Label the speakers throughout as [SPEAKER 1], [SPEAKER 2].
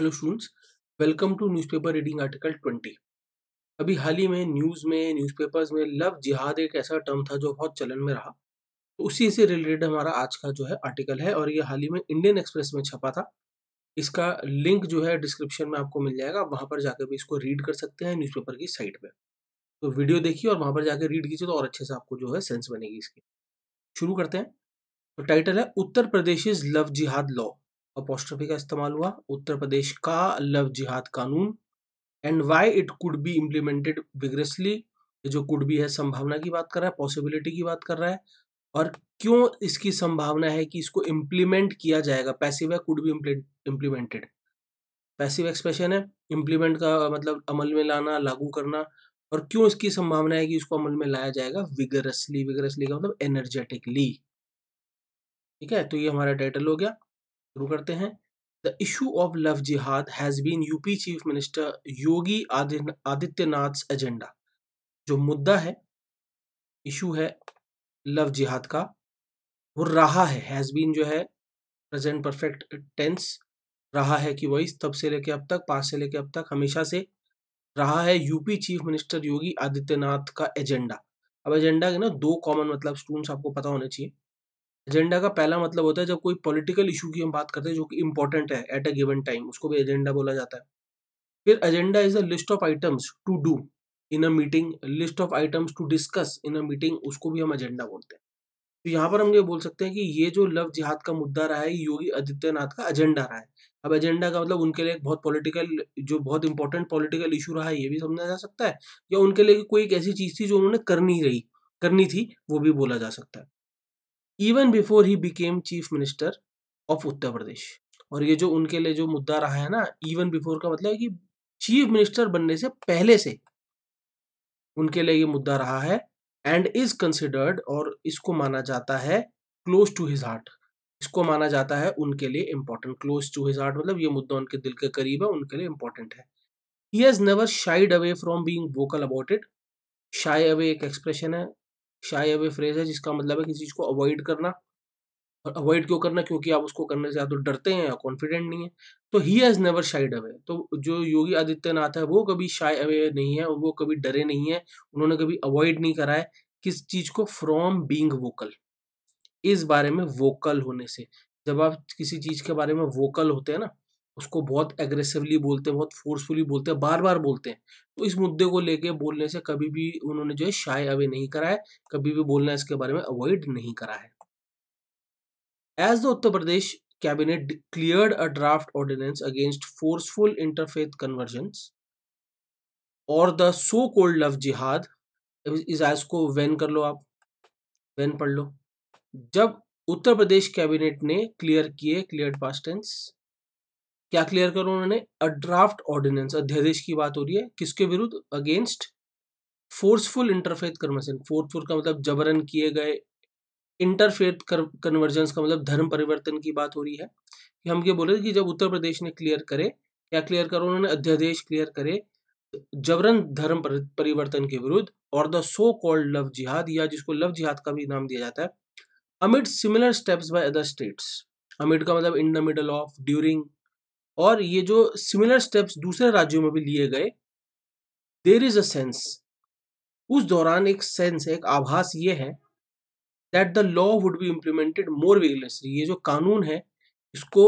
[SPEAKER 1] hello students welcome to newspaper reading article 20 अभी हाल ही में news में न्यूज़पेपर्स में लव जिहाद एक ऐसा टर्म था जो बहुत चलन में रहा तो उसी से रिलेटेड हमारा आज का जो है आर्टिकल है और ये हाल ही में इंडियन एक्सप्रेस में छपा था इसका लिंक जो है डिस्क्रिप्शन में आपको मिल जाएगा वहाँ पर जाकर भी इसको रीड कर सकते हैं न्यूज़पेपर की साइट पर तो वीडियो देखिए और वहाँ पर जाकर रीड कीजिए तो और अच्छे से आपको जो है सेंस बनेगी इसकी शुरू करते हैं तो टाइटल है Uttar Pradesh is love jihad law apostrophe का इस्तेमाल हुआ उत्तर प्रदेश का लव जिहाद कानून and why it could be implemented vigorously जो कुड बी है संभावना की बात कर रहा है पॉसिबिलिटी की बात कर रहा है और क्यों इसकी संभावना है कि इसको इम्प्लीमेंट किया जाएगा पैसिव है could be implemented passive expression है इम्प्लीमेंट का मतलब अमल में लाना लागू करना और क्यों इसकी संभावना है कि इसको अमल में लाया जाएगा विगरसली विगरसली का मतलब एनर्जेटिकली ठीक है तो ये हमारा टाइटल हो गया शुरू करते हैं the issue of love jihad has been UP chief minister Yogi Adityanath agenda जो मुद्दा है इशू है लव जिहाद का वो रहा है हैज़ बीन जो है प्रेजेंट परफेक्ट टेंस रहा है कि वही तब से लेके अब तक पास से लेके अब तक हमेशा से रहा है UP chief minister Yogi Adityanath का एजेंडा अब एजेंडा के ना दो कॉमन मतलब स्टूडेंट्स आपको पता होने चाहिए एजेंडा का पहला मतलब होता है जब कोई पॉलिटिकल इशू की हम बात करते हैं जो कि इंपॉर्टेंट है एट अ गिवन टाइम उसको भी एजेंडा बोला जाता है फिर agenda is a list of items to do in a meeting list of items to discuss in a meeting उसको भी हम एजेंडा बोलते हैं तो यहाँ पर हम ये बोल सकते हैं कि ये जो लव जिहाद का मुद्दा रहा है योगी आदित्यनाथ का एजेंडा रहा है अब एजेंडा का मतलब उनके लिए एक बहुत पॉलिटिकल जो बहुत इंपॉर्टेंट पॉलिटिकल इशू रहा है ये भी समझा जा सकता है या उनके लिए कोई एक ऐसी चीज़ थी जो उन्होंने करनी रही करनी थी वो भी बोला जा सकता है even before he became chief minister of Uttar Pradesh और ये जो उनके लिए जो मुद्दा रहा है ना इवन बिफोर का मतलब है कि चीफ मिनिस्टर बनने से पहले से उनके लिए ये मुद्दा रहा है एंड इज कंसिडर्ड और इसको माना जाता है क्लोज टू हिज हार्ट इसको माना जाता है उनके लिए important close to his heart मतलब ये मुद्दा उनके दिल के करीब है उनके लिए इम्पोर्टेंट है he has never shied away from being vocal about it shy away एक एक्सप्रेशन है शाई अवे फ्रेज है जिसका मतलब है किसी चीज़ को अवॉइड करना और अवॉइड क्यों करना क्योंकि आप उसको करने से या तो डरते हैं या कॉन्फिडेंट नहीं है तो ही हैज़ नेवर शाइड अवे तो जो योगी आदित्यनाथ है वो कभी शाय अवे नहीं है वो कभी डरे नहीं है उन्होंने कभी अवॉइड नहीं करा है किस चीज़ को फ्रॉम बींग वोकल इस बारे में वोकल होने से जब आप किसी चीज़ के बारे में वोकल होते हैं ना उसको बहुत एग्रेसिवली बोलते हैं बहुत फोर्सफुली बोलते हैं बार बार बोलते हैं तो इस मुद्दे को लेके बोलने से कभी भी उन्होंने जो है शाय अवे नहीं करा है कभी भी बोलना इसके बारे में अवॉइड नहीं करा है as the Uttar Pradesh cabinet clear a draft ordinance against forceful interfaith conversion और the so called love jihad इस आज को वैन कर लो आप वैन पढ़ लो जब उत्तर प्रदेश कैबिनेट ने क्लियर किए क्लियर पास्टेंस क्या क्लियर करो उन्होंने अ ड्राफ्ट ऑर्डिनेंस अध्यादेश की बात हो रही है किसके विरुद्ध against forceful interfaith conversion forceful का मतलब जबरन किए गए इंटरफेथ कन्वर्जन का मतलब धर्म परिवर्तन की बात हो रही है कि हम ये बोल रहे कि जब उत्तर प्रदेश ने क्लियर करे क्या क्लियर करो उन्होंने अध्यादेश क्लियर करे जबरन धर्म परिवर्तन के विरुद्ध और द सो कॉल्ड लव जिहाद या जिसको लव जिहाद का भी नाम दिया जाता है amid similar steps by other states amid का मतलब in the middle of during और ये जो सिमिलर स्टेप्स दूसरे राज्यों में भी लिए गए देर इज अ सेंस उस दौरान एक सेंस एक आभास ये है that the law would be implemented more vigorously ये जो कानून है इसको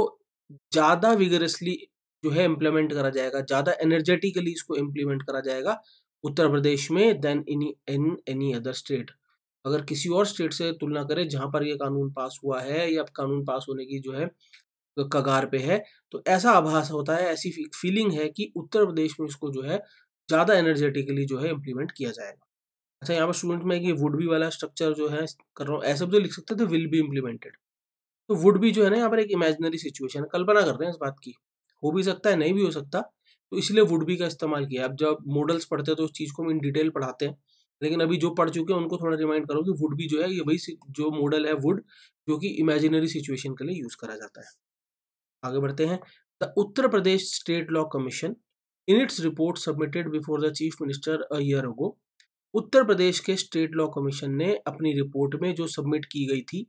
[SPEAKER 1] ज़्यादा विगरेसली जो है इम्प्लीमेंट करा जाएगा ज़्यादा एनर्जेटिकली इसको इम्प्लीमेंट करा जाएगा उत्तर प्रदेश में than in in any other state अगर किसी और स्टेट से तुलना करें जहाँ पर यह कानून पास हुआ है या कानून पास होने की जो है तो कगार पे है तो ऐसा आभास होता है ऐसी फीलिंग है कि उत्तर प्रदेश में इसको जो है ज़्यादा एनर्जेटिकली जो है इम्प्लीमेंट किया जाएगा अच्छा यहाँ पर स्टूडेंट में वुड बी वाला स्ट्रक्चर जो है कर रहा हूँ ऐसे जो लिख सकते थे विल बी इम्प्लीमेंटेड तो वुड बी जो है ना यहाँ पर एक इमेजनरी सिचुएशन है कल्पना कर रहे हैं इस बात की हो भी सकता है नहीं भी हो सकता तो इसलिए वुड बी का इस्तेमाल किया अब जब मॉडल्स पढ़ते हैं तो उस चीज़ को हम इन डिटेल पढ़ाते हैं लेकिन अभी जो पढ़ चुके हैं उनको थोड़ा रिमाइंड करो कि वुड भी जो है ये वही जो मॉडल है वुड जो कि इमेजिनरी सिचुएशन के लिए यूज़ करा जाता है आगे बढ़ते हैं the Uttar Pradesh state law commission in its report submitted before the chief minister earlier year Uttar Pradesh के स्टेट लॉ कमीशन ने अपनी रिपोर्ट में जो सबमिट की गई थी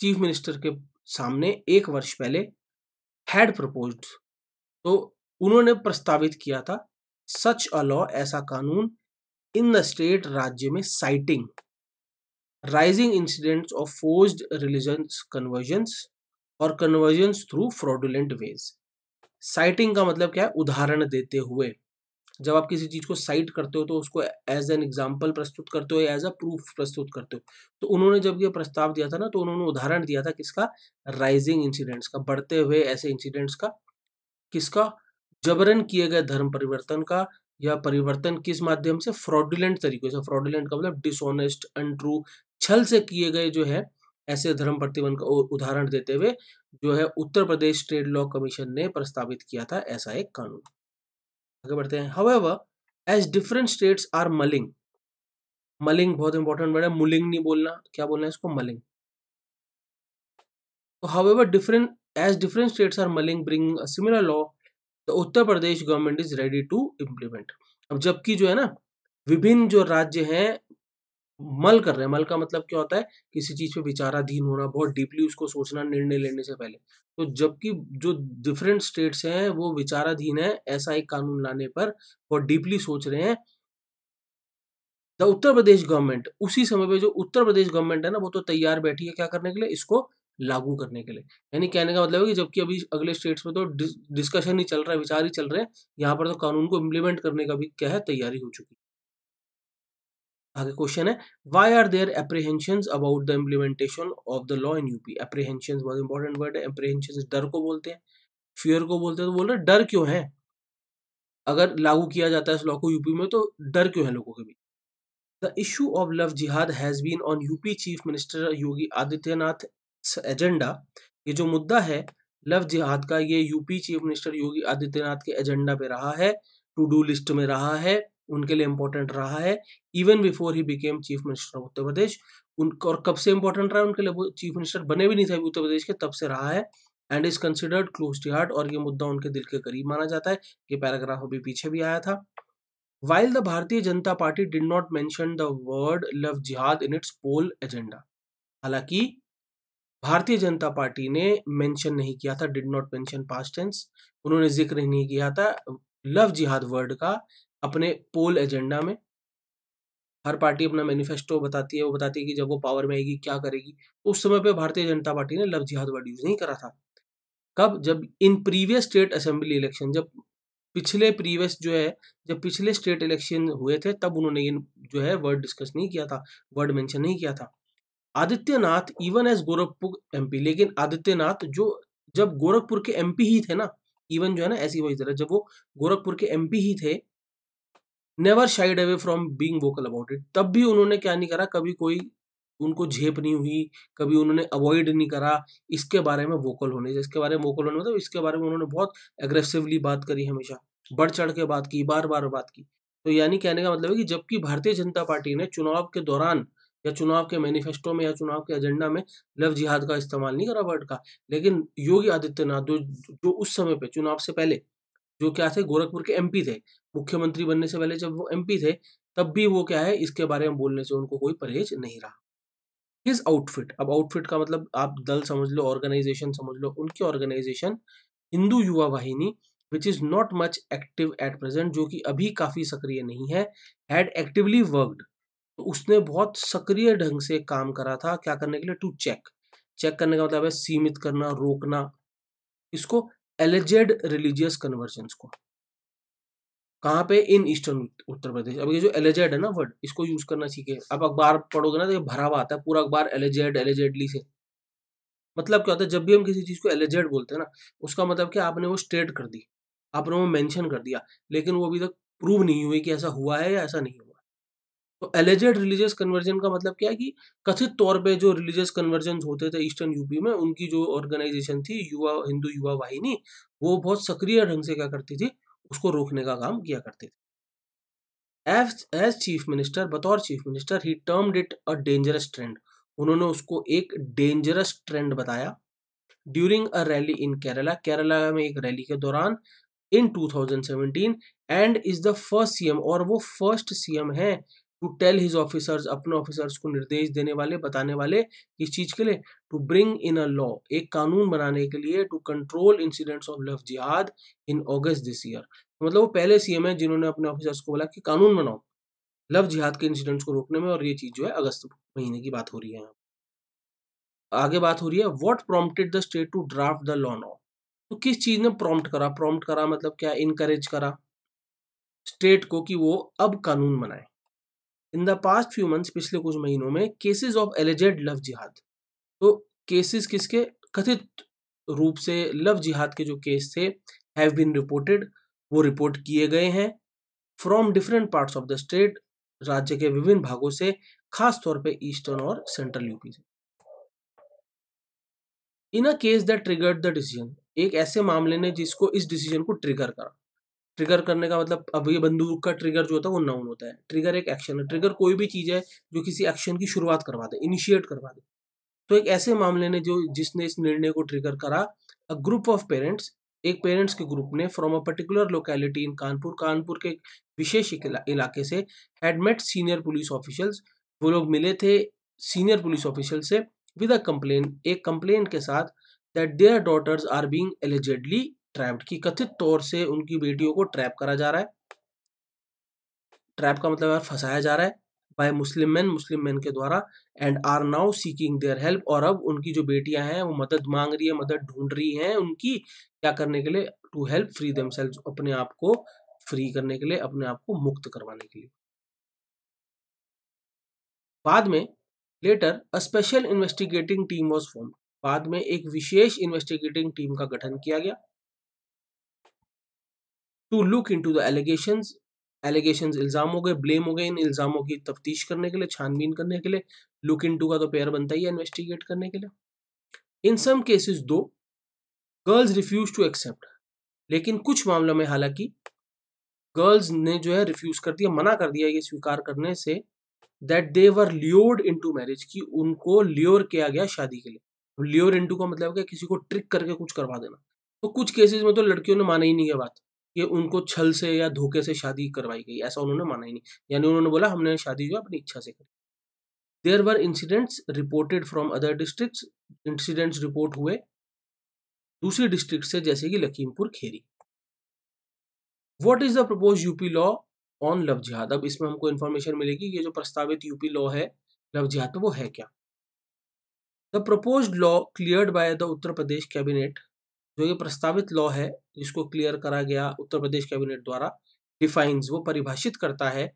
[SPEAKER 1] चीफ मिनिस्टर के सामने एक वर्ष पहले हैड प्रपोज तो उन्होंने प्रस्तावित किया था सच अ लॉ ऐसा कानून इन द स्टेट राज्य में citing rising incidents of forced religion conversions और conversion through fraudulent ways citing का मतलब क्या है उदाहरण देते हुए जब आप किसी चीज़ को साइट करते हो तो उसको एज एन एग्जाम्पल प्रस्तुत करते हो या एज अ प्रूफ प्रस्तुत करते हो तो उन्होंने जब ये प्रस्ताव दिया था ना तो उन्होंने उदाहरण दिया था किसका राइजिंग इंसिडेंट्स का बढ़ते हुए ऐसे इंसिडेंट्स का किसका जबरन किए गए धर्म परिवर्तन का या परिवर्तन किस माध्यम से फ्रॉडुलेंट तरीके से फ्रॉडुलेंट का मतलब डिसऑनेस्ट अनट्रू छल से किए गए जो है ऐसे धर्म प्रतिबंध का उदाहरण देते हुए जो है Uttar Pradesh trade law commission ने प्रस्तावित किया था ऐसा एक कानून आगे बढ़ते हैं however as different states are mulling mulling बहुत इंपॉर्टेंट वर्ड है मुलिंग नहीं बोलना क्या बोलना है इसको मलिंग तो however different different different states are mulling bring a similar law the uttar pradesh government is ready to implement अब जबकि जो है ना विभिन्न जो राज्य हैं मल कर रहे हैं मल का मतलब क्या होता है किसी चीज़ पे विचाराधीन होना बहुत डीपली उसको सोचना निर्णय लेने से पहले तो जबकि जो डिफरेंट स्टेट्स हैं वो विचाराधीन है ऐसा एक कानून लाने पर बहुत डीपली सोच रहे हैं द उत्तर प्रदेश गवर्नमेंट उसी समय पे जो उत्तर प्रदेश गवर्नमेंट है ना वो तो तैयार बैठी है क्या करने के लिए इसको लागू करने के लिए यानी कहने का मतलब है कि जबकि अभी अगले स्टेट्स में तो डिस्कशन ही चल रहा है विचार ही चल रहे हैं यहाँ पर तो कानून को इम्प्लीमेंट करने का भी क्या है तैयारी हो चुकी है आगे क्वेश्चन है why are there apprehension about the implementation of the law in UP apprehension बहुत इंपॉर्टेंट वर्ड है एप्रीहेंशन डर को बोलते हैं फियर को बोलते हैं तो बोल रहे डर क्यों है अगर लागू किया जाता है इस लॉ को यूपी में तो डर क्यों है लोगों के बीच the issue of love jihad has been on UP chief minister Yogi Adityanath agenda ये जो मुद्दा है लव जिहाद का ये UP chief minister Yogi Adityanath के एजेंडा पे रहा है टू डू लिस्ट में रहा है उनके लिए इम्पोर्टेंट रहा है even before he became chief minister of Uttar Pradesh उन और कब से इम्पोर्टेंट रहा है उनके लिए चीफ मिनिस्टर बने भी नहीं थे उत्तर प्रदेश के तब से रहा है and is considered close to heart और ये मुद्दा उनके दिल के करीब माना जाता है ये पैराग्राफ अभी पीछे भी आया था while the Bharatiya Janata Party did not mention the word love jihad in it's pole agenda हालांकि भारतीय जनता पार्टी ने मेंशन नहीं किया था did not mention past tense उन्होंने जिक्र नहीं किया था लव जिहाद वर्ड का अपने पोल एजेंडा में हर पार्टी अपना मैनिफेस्टो बताती है वो बताती है कि जब वो पावर में आएगी क्या करेगी उस समय पे भारतीय जनता पार्टी ने लव जिहाद वर्ड यूज नहीं करा था कब जब in previous state assembly election जब पिछले प्रीवियस जो है जब पिछले स्टेट इलेक्शन हुए थे तब उन्होंने ये जो है वर्ड डिस्कस नहीं किया था वर्ड मेंशन नहीं किया था Adityanath even as Gorakhpur M लेकिन आदित्यनाथ जो जब गोरखपुर के एम ही थे ना इवन जो है ना ऐसी वही तरह जब वो गोरखपुर के एम ही थे never shied away from being vocal about it तब भी उन्होंने क्या नहीं करा कभी कोई उनको झेप नहीं हुई कभी उन्होंने अवॉइड नहीं करा इसके बारे में वोकल होने इसके बारे में वोकल होने मतलब इसके बारे में उन्होंने बहुत एग्रेसिवली बात करी हमेशा बढ़ चढ़ के बात की बार बार बात की तो यानी कहने का मतलब है कि जबकि भारतीय जनता पार्टी ने चुनाव के दौरान या चुनाव के मैनिफेस्टो में या चुनाव के एजेंडा में लव जिहाद का इस्तेमाल नहीं करा वर्ड का लेकिन योगी आदित्यनाथ जो जो उस समय पे चुनाव से पहले जो क्या थे गोरखपुर के एम थे मुख्यमंत्री बनने से पहले जब वो एम थे तब भी वो क्या है इसके बारे में बोलने से उनको कोई परहेज नहीं रहा हिज आउटफिट अब आउटफिट का मतलब आप दल समझ लो ऑर्गेनाइजेशन समझ लो उनकी organisation Hindu Yuva Vahini which is not much active at present जो कि अभी काफ़ी सक्रिय नहीं है हैड एक्टिवली वर्कड तो उसने बहुत सक्रिय ढंग से काम करा था क्या करने के लिए टू चेक चेक करने का मतलब है सीमित करना रोकना इसको एलिजेड रिलीजियस कन्वर्जन को कहाँ पे इन ईस्टर्न उत्तर प्रदेश अब ये जो एलिजेड है ना वर्ड इसको यूज करना सीखे अब अखबार पढ़ोगे ना तो ये भरा हुआ आता है पूरा अखबार एलिजेड एलिजेडली से मतलब क्या होता है जब भी हम किसी चीज़ को एलिजेड बोलते हैं ना उसका मतलब कि आपने वो स्टेट कर दी आपने वो मेंशन कर दिया लेकिन वो अभी तक प्रूव नहीं हुई कि ऐसा हुआ है या ऐसा नहीं हुआ तो एलिजेड रिलीजियस कन्वर्जन का मतलब क्या है कि कथित तौर पे जो रिलीजियस कन्वर्जन होते थे ईस्टर्न यूपी में उनकी जो ऑर्गेनाइजेशन थी युवा हिंदू युवा वाहिनी वो बहुत सक्रिय ढंग से क्या करती थी उसको रोकने का काम किया करती थी एज चीफ मिनिस्टर बतौर chief minister he termed it a dangerous trend उन्होंने उसको एक डेंजरस ट्रेंड बताया during a rally in Kerala Kerala में एक रैली के दौरान in 2017 and is the first CM और वो फर्स्ट सीएम है टू टेल हिज ऑफिसर्स अपने ऑफिसर्स को निर्देश देने वाले बताने वाले किस चीज के लिए to bring in a law एक कानून बनाने के लिए to control incidents of love jihad in August this year मतलब वो पहले सीएम है जिन्होंने अपने ऑफिसर्स को बोला कि कानून बनाओ लव जिहाद के इंसिडेंट्स को रोकने में और ये चीज जो है अगस्त महीने की बात हो रही है आगे बात हो रही है what prompted the state to draft the law now तो किस चीज ने प्रॉम्प्ट करा प्रॉम्प्ट करा मतलब क्या इनकरेज करा स्टेट को कि वो अब कानून बनाए in the past few months पिछले कुछ महीनों में केसेस ऑफ एलिजेड लव जिहाद तो केसेस किसके कथित रूप से लव जिहाद के जो केस थे हैव बीन रिपोर्टेड वो रिपोर्ट किए गए हैं from different parts of the state राज्य के विभिन्न भागों से खास तौर पे ईस्टर्न और सेंट्रल यूपी से in a case that triggered the decision एक ऐसे मामले ने जिसको इस डिसीजन को ट्रिगर करा ट्रिगर करने का मतलब अब ये बंदूक का ट्रिगर जो होता है वो नाउन होता है ट्रिगर एक एक्शन है ट्रिगर कोई भी चीज़ है जो किसी एक्शन की शुरुआत करवा दे इनिशिएट करवा दे तो एक ऐसे मामले ने जो जिसने इस निर्णय को ट्रिगर करा अ ग्रुप ऑफ पेरेंट्स एक पेरेंट्स के ग्रुप ने from a particular locality in Kanpur Kanpur के विशेष इलाके से हेडमेट सीनियर पुलिस ऑफिसर्स वो लोग मिले थे सीनियर पुलिस ऑफिसर से विद अ कंप्लेन एक कंप्लेन के साथ that their daughters are being allegedly trapped की कथित तौर से उनकी बेटियों को ट्रैप करा जा रहा है ट्रैप का मतलब फंसाया जा रहा है by Muslim man Muslim man के द्वारा and are now seeking their help और अब उनकी जो बेटियां हैं वो मदद मांग रही है मदद ढूंढ रही हैं उनकी क्या करने के लिए टू हेल्प फ्री दम अपने आप को फ्री करने के लिए अपने आप को मुक्त करवाने के लिए बाद में later a special investigating team was form बाद में एक विशेष इन्वेस्टिगेटिंग टीम का गठन किया गया to look into the allegation allegation इल्ज़ाम हो गए ब्लेम हो गए इन इल्ज़ामों की तफ्तीश करने के लिए छानबीन करने के लिए लुक इन टू का तो पेयर बनता ही है इन्वेस्टिगेट करने के लिए इन सम केसेस दो गर्ल्स रिफ्यूज टू एक्सेप्ट लेकिन कुछ मामलों में हालांकि गर्ल्स ने जो है रिफ्यूज़ कर दिया मना कर दिया ये स्वीकार करने से that they were lured to marriage की उनको ल्योर किया गया शादी के लिए ल्योर टू का मतलब क्या किसी को ट्रिक करके कुछ करवा देना तो कुछ केसेस में तो लड़कियों ने माना ही नहीं है बात कि उनको छल से या धोखे से शादी करवाई गई ऐसा उन्होंने माना ही नहीं यानी उन्होंने बोला हमने शादी जो अपनी इच्छा से करी there were incidents reported from other district incidents report हुए दूसरी डिस्ट्रिक्ट से जैसे कि Lakhimpur Kheri what is the propose UP law on love jihad अब इसमें हमको इन्फॉर्मेशन मिलेगी ये जो प्रस्तावित यूपी लॉ है लव जिहाद तो वो है क्या the propose law clear by the Uttar Pradesh cabinet जो ये प्रस्तावित लॉ है जिसको क्लियर करा गया उत्तर प्रदेश कैबिनेट द्वारा डिफाइंस वो परिभाषित करता है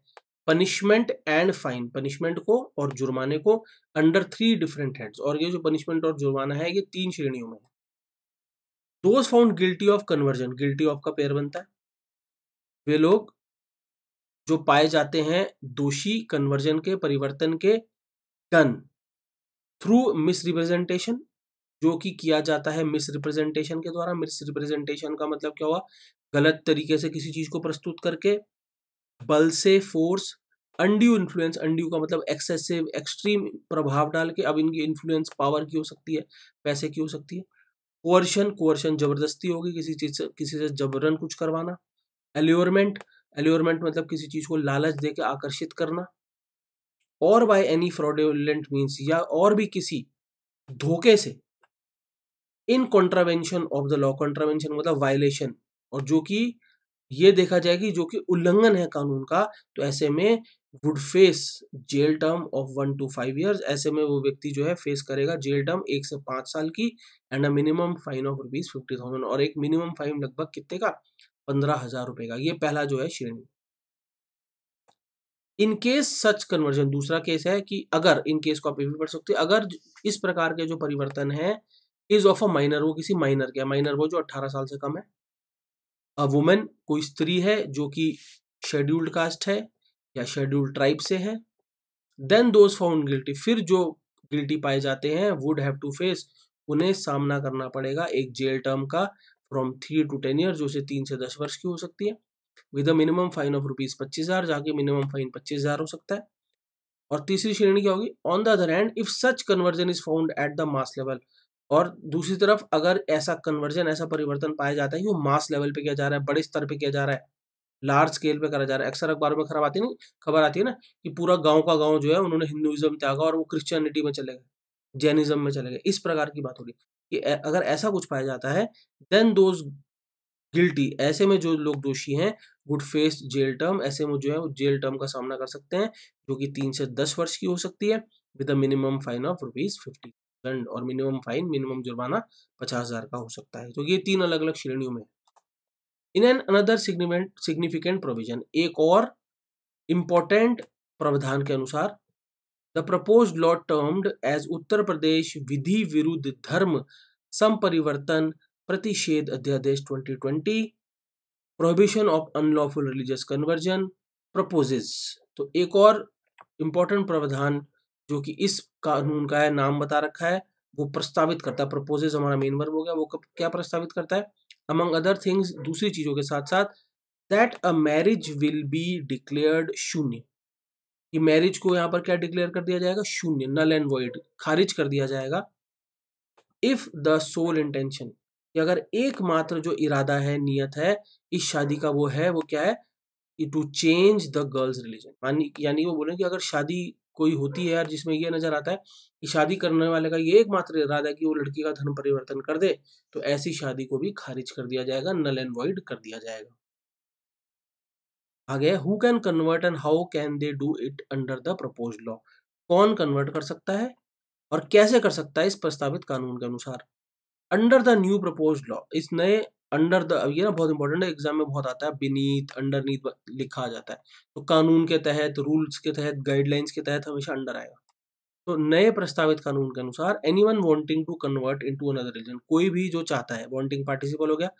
[SPEAKER 1] पनिशमेंट एंड फाइन पनिशमेंट को और जुर्माने को अंडर थ्री डिफरेंट हेड्स और ये जो पनिशमेंट और जुर्माना है ये तीन श्रेणियों में those found guilty of conversion guilty of का पेयर बनता है वे लोग जो पाए जाते हैं दोषी कन्वर्जन के परिवर्तन के डन थ्रू मिसरिप्रेजेंटेशन जो कि किया जाता है मिस रिप्रेजेंटेशन के द्वारा मिस रिप्रेजेंटेशन का मतलब क्या हुआ गलत तरीके से किसी चीज़ को प्रस्तुत करके बल से फोर्स अंडियो इन्फ्लुएंस अंडियो का मतलब एक्सेसिव एक्सट्रीम प्रभाव डाल के अब इनकी इन्फ्लुएंस पावर की हो सकती है पैसे की हो सकती है कोअर्शन कोअर्शन जबरदस्ती होगी किसी चीज़ से किसी से जबरन कुछ करवाना एल्योरमेंट एल्योरमेंट मतलब किसी चीज़ को लालच दे के आकर्षित करना और बाय एनी फ्रॉडुलेंट मीन्स या और भी किसी धोखे से in contravention of the law contravention मतलब वायलेशन और जो कि ये देखा जाए कि जो कि उल्लंघन है कानून का तो ऐसे में would face jail term of one to five years ऐसे में वो व्यक्ति जो है फेस करेगा जेल टर्म एक से पाँच साल की and a minimum fine of rupees fifty thousand और एक मिनिमम फाइन लगभग कितने का पंद्रह हजार रुपये का ये पहला जो है श्रेणी इन केस सच कन्वर्जन दूसरा केस है कि अगर इन केस को आप ये भी पढ़ सकते हैं अगर इस प्रकार के जो परिवर्तन है इज ऑफ अ माइनर वो किसी माइनर के माइनर वो जो अट्ठारह साल से कम है अ वुमेन कोई स्त्री है जो कि शेड्यूल्ड कास्ट है या शेड्यूल्ड ट्राइब से है देन दोज फाउंड गिल्टी फिर जो गिल्टी पाए जाते हैं वुड हैव टू फेस उन्हें सामना करना पड़ेगा एक जेल टर्म का from three to ten year जो से तीन से दस वर्ष की हो सकती है with a minimum fine of rupees पच्चीस हज़ार जाके मिनिमम फाइन पच्चीस हज़ार हो सकता है और तीसरी श्रेणी क्या होगी on the other hand if such conversion is found at the mass level और दूसरी तरफ अगर ऐसा कन्वर्जन ऐसा परिवर्तन पाया जाता है वो मास लेवल पे किया जा रहा है बड़े स्तर पे किया जा रहा है लार्ज स्केल पे करा जा रहा है अक्सर अखबारों में खराब आती नहीं खबर आती है ना कि पूरा गांव का गांव जो है उन्होंने हिंदुइज्म त्यागा और वो क्रिश्चियनिटी में चले गए जैनिज्म में चले गए इस प्रकार की बात होगी कि अगर ऐसा कुछ पाया जाता है देन दोज गिल्टी ऐसे में जो लोग दोषी हैं गुड फेस जेल टर्म ऐसे में जो है वो जेल टर्म का सामना कर सकते हैं जो कि तीन से दस वर्ष की हो सकती है with a minimum fine of rupees fifty दंड और मिनिमम फाइन मिनिमम जुर्माना पचास हजार का हो सकता है तो ये तीन अलग अलग श्रेणियों में in an another significant significant provision एक और इम्पोर्टेंट प्रावधान के अनुसार the propose law termed as Uttar Pradesh विधि विरुद्ध धर्म संपरिवर्तन प्रतिषेध अध्यादेश 2020 prohibition of unlawful religious conversion proposes तो एक और इम्पोर्टेंट प्रावधान जो कि इस कानून का है नाम बता रखा है वो प्रस्तावित करता है प्रपोजेज हमारा मेन वर्ब हो गया वो कब क्या प्रस्तावित करता है अमंग अदर थिंग्स दूसरी चीजों के साथ साथ that a marriage will be declared शून्य कि मैरिज को यहाँ पर क्या डिक्लेयर कर दिया जाएगा शून्य नल एंड वॉइड खारिज कर दिया जाएगा इफ द सोल इंटेंशन कि अगर एकमात्र जो इरादा है नियत है इस शादी का वो है वो क्या है to change the girls religion यानी वो बोले कि अगर शादी कोई होती है यार जिसमें यह नजर आता है कि शादी करने वाले का ये एकमात्र इरादा है कि वो लड़की का धर्म परिवर्तन कर दे तो ऐसी शादी को भी खारिज कर दिया जाएगा नल एंड वॉइड कर दिया जाएगा आगे who can convert and how can they do it under the propose law कौन कन्वर्ट कर सकता है और कैसे कर सकता है इस प्रस्तावित कानून के अनुसार under the new propose law इस नए अंडर द ये ना बहुत इंपॉर्टेंट है एग्जाम में बहुत आता है बीनीथ अंडरनीथ लिखा आ जाता है तो कानून के तहत रूल्स के तहत गाइडलाइंस के तहत हमेशा अंडर आएगा तो नए प्रस्तावित कानून के अनुसार anyone wanting to convert into another religion कोई भी जो चाहता है वॉन्टिंग पार्टिसिपल हो गया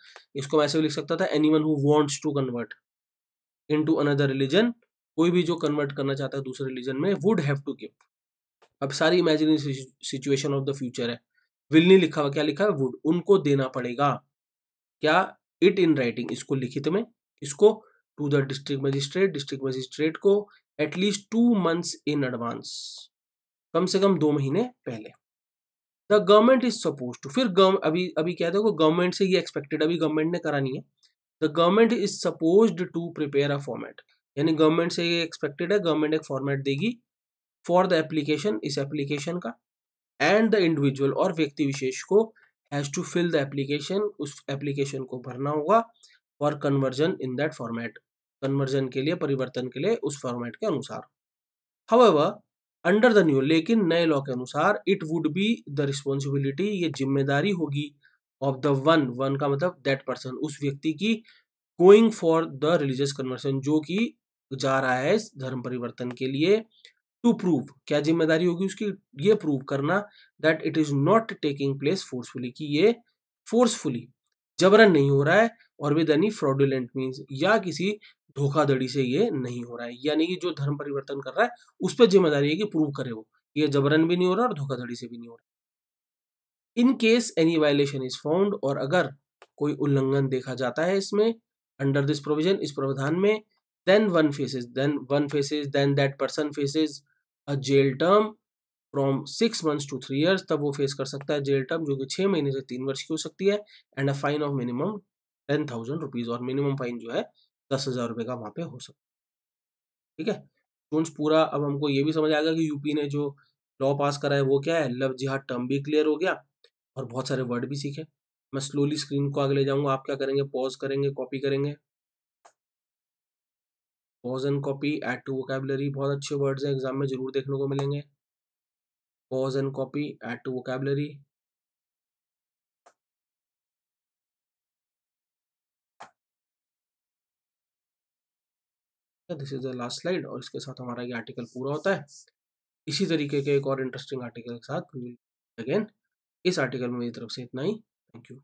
[SPEAKER 1] इसको मैं ऐसे भी लिख सकता था anyone who wants to convert into another religion कोई भी जो कन्वर्ट करना चाहता है दूसरे रिलीजन में वुड हैव टू गिव अब सारी imaginary situation of the future है विल नहीं लिखा हुआ क्या लिखा है वुड उनको देना पड़ेगा क्या इट इन राइटिंग इसको लिखित में इसको to the district magistrate district magistrate को at least two months in advance कम से कम दो महीने पहले the government is suppose to फिर गव, अभी अभी क्या देखो गवर्नमेंट से ये एक्सपेक्टेड अभी गवर्नमेंट ने करानी है the government is suppose to prepare a format यानी गवर्नमेंट से ये एक्सपेक्टेड है गवर्नमेंट एक फॉर्मेट देगी फॉर द एप्लीकेशन इस एप्लीकेशन का एंड द इंडिविजुअल और व्यक्ति विशेष को has to fill the application उस एप्लीकेशन को भरना होगा for conversion in that format conversion के लिए परिवर्तन के लिए उस फॉर्मेट के अनुसार हवेवर अंडर द न्यू लेकिन नए लॉ के अनुसार it would be the responsibility ये जिम्मेदारी होगी ऑफ द वन वन का मतलब दैट पर्सन उस व्यक्ति की going for the religious conversion जो कि जा रहा है धर्म परिवर्तन के लिए टू प्रूव क्या जिम्मेदारी होगी उसकी ये प्रूव करना that it is not taking place forcefully कि ये फोर्सफुली जबरन नहीं हो रहा है और विद एनी फ्रॉडुलेंट मीन्स या किसी धोखाधड़ी से ये नहीं हो रहा है यानी कि जो धर्म परिवर्तन कर रहा है उस पर जिम्मेदारी है कि प्रूव करे वो ये जबरन भी नहीं हो रहा और धोखाधड़ी से भी नहीं हो रहा in case any violation is found और अगर कोई उल्लंघन देखा जाता है इसमें अंडर दिस प्रोविजन इस प्रावधान में then one faces then one faces then that person faces a jail term from six months to three years तब वो फेस कर सकता है जेल टर्म जो कि छः महीने से तीन वर्ष की हो सकती है and a fine of minimum ten thousand rupees और मिनिमम फाइन जो है दस हज़ार रुपये का वहाँ पे हो सकता है ठीक है स्टूडेंट्स पूरा अब हमको ये भी समझ आएगा कि यूपी ने जो लॉ पास करा है वो क्या है लव जिहाद टर्म भी क्लियर हो गया और बहुत सारे वर्ड भी सीखे मैं स्लोली स्क्रीन को आगे ले जाऊँगा आप क्या करेंगे पॉज करेंगे कॉपी करेंगे pause and copy add to vocabulary बहुत अच्छे वर्ड्स हैं एग्जाम में जरूर देखने को मिलेंगे pause and copy add to vocabulary this is the last slide और इसके साथ हमारा ये आर्टिकल पूरा होता है इसी तरीके के एक और इंटरेस्टिंग आर्टिकल के साथ अगेन इस आर्टिकल में मेरी तरफ से इतना ही थैंक यू